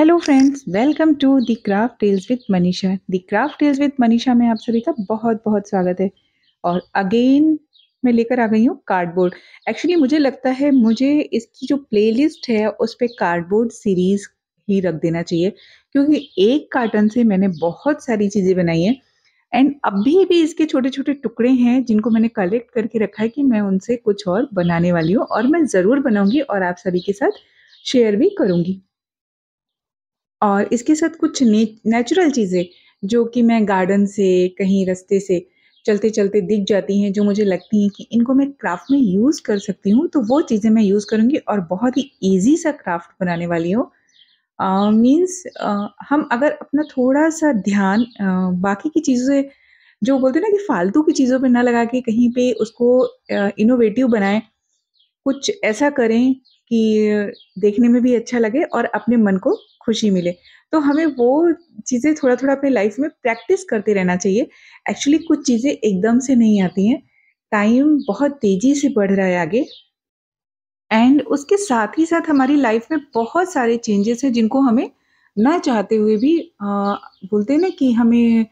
hello friends welcome to the craft tales with Manisha the craft tales with Manisha में आप सभी का बहुत बहुत स्वागत है और अगेन मैं लेकर आ गई हूँ कार्डबोर्ड एक्चुअली मुझे लगता है मुझे इसकी जो प्लेलिस्ट है उस पर कार्डबोर्ड सीरीज ही रख देना चाहिए क्योंकि एक कार्टन से मैंने बहुत सारी चीज़ें बनाई हैं एंड अभी भी इसके छोटे छोटे टुकड़े हैं जिनको मैंने कलेक्ट करके रखा है कि मैं उनसे कुछ और बनाने वाली हूँ और मैं ज़रूर बनाऊँगी और आप सभी के साथ शेयर भी करूँगी और इसके साथ कुछ नेचुरल चीज़ें जो कि मैं गार्डन से कहीं रास्ते से चलते चलते दिख जाती हैं जो मुझे लगती हैं कि इनको मैं क्राफ्ट में यूज़ कर सकती हूँ तो वो चीज़ें मैं यूज़ करूँगी और बहुत ही ईजी सा क्राफ्ट बनाने वाली हूँ मीन्स uh, uh, हम अगर अपना थोड़ा सा ध्यान uh, बाकी की चीज़ों से जो बोलते हैं ना कि फालतू की चीज़ों पे ना लगा के कहीं पे उसको इनोवेटिव uh, बनाएं कुछ ऐसा करें कि देखने में भी अच्छा लगे और अपने मन को खुशी मिले तो हमें वो चीज़ें थोड़ा थोड़ा अपने लाइफ में प्रैक्टिस करते रहना चाहिए एक्चुअली कुछ चीज़ें एकदम से नहीं आती हैं टाइम बहुत तेज़ी से बढ़ रहा है आगे एंड उसके साथ ही साथ हमारी लाइफ में बहुत सारे चेंजेस हैं जिनको हमें ना चाहते हुए भी आ, बोलते हैं ना कि हमें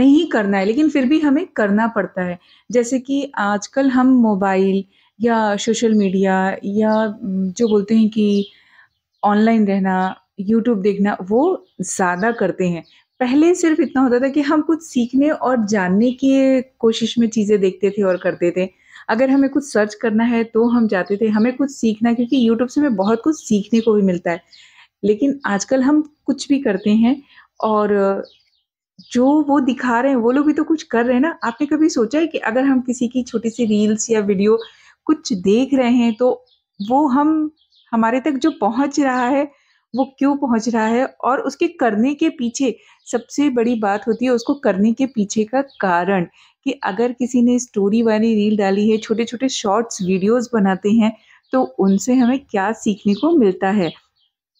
नहीं करना है लेकिन फिर भी हमें करना पड़ता है जैसे कि आजकल हम मोबाइल या सोशल मीडिया या जो बोलते हैं कि ऑनलाइन रहना यूट्यूब देखना वो ज़्यादा करते हैं पहले सिर्फ इतना होता था कि हम कुछ सीखने और जानने की कोशिश में चीज़ें देखते थे और करते थे अगर हमें कुछ सर्च करना है तो हम जाते थे हमें कुछ सीखना क्योंकि यूट्यूब से हमें बहुत कुछ सीखने को भी मिलता है लेकिन आजकल हम कुछ भी करते हैं और जो वो दिखा रहे हैं वो लोग भी तो कुछ कर रहे हैं ना आपने कभी सोचा है कि अगर हम किसी की छोटी सी रील्स या वीडियो कुछ देख रहे हैं तो वो हम हमारे तक जो पहुंच रहा है वो क्यों पहुंच रहा है और उसके करने के पीछे सबसे बड़ी बात होती है उसको करने के पीछे का कारण कि अगर किसी ने स्टोरी वाली रील डाली है छोटे छोटे शॉर्ट्स वीडियोस बनाते हैं तो उनसे हमें क्या सीखने को मिलता है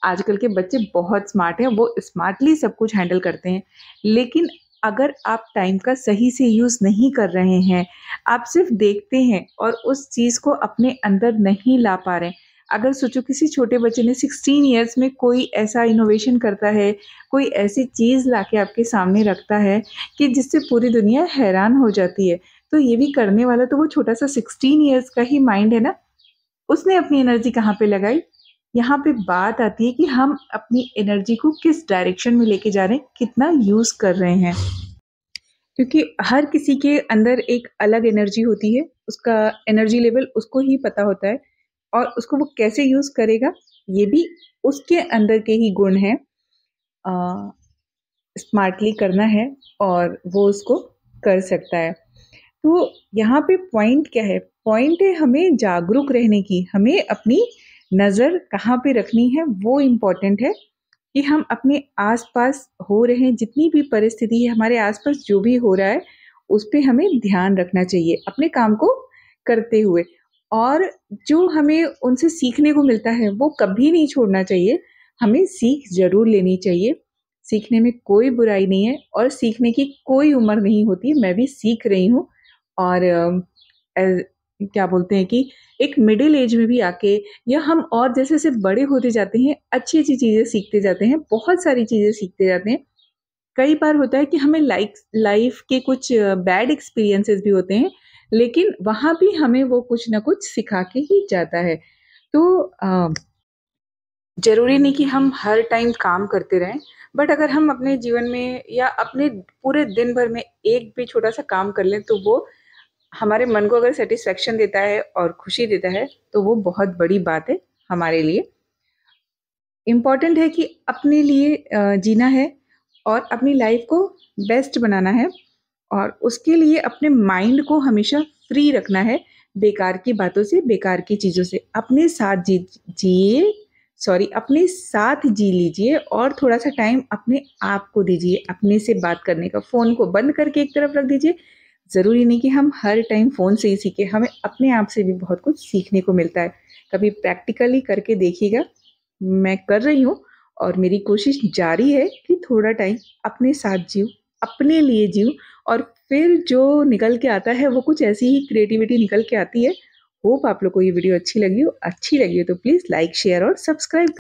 आजकल के बच्चे बहुत स्मार्ट हैं वो स्मार्टली सब कुछ हैंडल करते हैं लेकिन अगर आप टाइम का सही से यूज़ नहीं कर रहे हैं आप सिर्फ देखते हैं और उस चीज़ को अपने अंदर नहीं ला पा रहे हैं अगर सोचो किसी छोटे बच्चे ने 16 इयर्स में कोई ऐसा इनोवेशन करता है कोई ऐसी चीज़ ला के आपके सामने रखता है कि जिससे पूरी दुनिया हैरान हो जाती है तो ये भी करने वाला तो वो छोटा सा 16 इयर्स का ही माइंड है ना उसने अपनी एनर्जी कहाँ पे लगाई यहाँ पे बात आती है कि हम अपनी एनर्जी को किस डायरेक्शन में लेके जा रहे हैं कितना यूज़ कर रहे हैं क्योंकि हर किसी के अंदर एक अलग एनर्जी होती है उसका एनर्जी लेवल उसको ही पता होता है और उसको वो कैसे यूज़ करेगा ये भी उसके अंदर के ही गुण हैं स्मार्टली करना है और वो उसको कर सकता है तो यहाँ पे पॉइंट क्या है पॉइंट है हमें जागरूक रहने की हमें अपनी नज़र कहाँ पे रखनी है वो इम्पॉर्टेंट है कि हम अपने आसपास हो रहे हैं जितनी भी परिस्थिति है हमारे आसपास जो भी हो रहा है उस पर हमें ध्यान रखना चाहिए अपने काम को करते हुए और जो हमें उनसे सीखने को मिलता है वो कभी नहीं छोड़ना चाहिए हमें सीख ज़रूर लेनी चाहिए सीखने में कोई बुराई नहीं है और सीखने की कोई उम्र नहीं होती मैं भी सीख रही हूँ और ए, क्या बोलते हैं कि एक मिडिल एज में भी आके या हम और जैसे जैसे बड़े होते जाते हैं अच्छी अच्छी चीज़ें सीखते जाते हैं बहुत सारी चीज़ें सीखते जाते हैं कई बार होता है कि हमें लाइक लाइफ के कुछ बैड एक्सपीरियंसेस भी होते हैं लेकिन वहाँ भी हमें वो कुछ ना कुछ सिखा के ही जाता है तो जरूरी नहीं कि हम हर टाइम काम करते रहें बट अगर हम अपने जीवन में या अपने पूरे दिन भर में एक भी छोटा सा काम कर लें तो वो हमारे मन को अगर सेटिस्फेक्शन देता है और खुशी देता है तो वो बहुत बड़ी बात है हमारे लिए इम्पॉर्टेंट है कि अपने लिए जीना है और अपनी लाइफ को बेस्ट बनाना है और उसके लिए अपने माइंड को हमेशा फ्री रखना है बेकार की बातों से बेकार की चीज़ों से अपने साथ जी जिए सॉरी अपने साथ जी लीजिए और थोड़ा सा टाइम अपने आप को दीजिए अपने से बात करने का फ़ोन को बंद करके एक तरफ रख दीजिए ज़रूरी नहीं कि हम हर टाइम फ़ोन से ही सीखें हमें अपने आप से भी बहुत कुछ सीखने को मिलता है कभी प्रैक्टिकली करके देखिएगा मैं कर रही हूँ और मेरी कोशिश जारी है कि थोड़ा टाइम अपने साथ जीऊँ अपने लिए जीऊँ और फिर जो निकल के आता है वो कुछ ऐसी ही क्रिएटिविटी निकल के आती है होप आप लोग को ये वीडियो अच्छी लगी हो अच्छी लगी हो तो प्लीज़ लाइक शेयर और सब्सक्राइब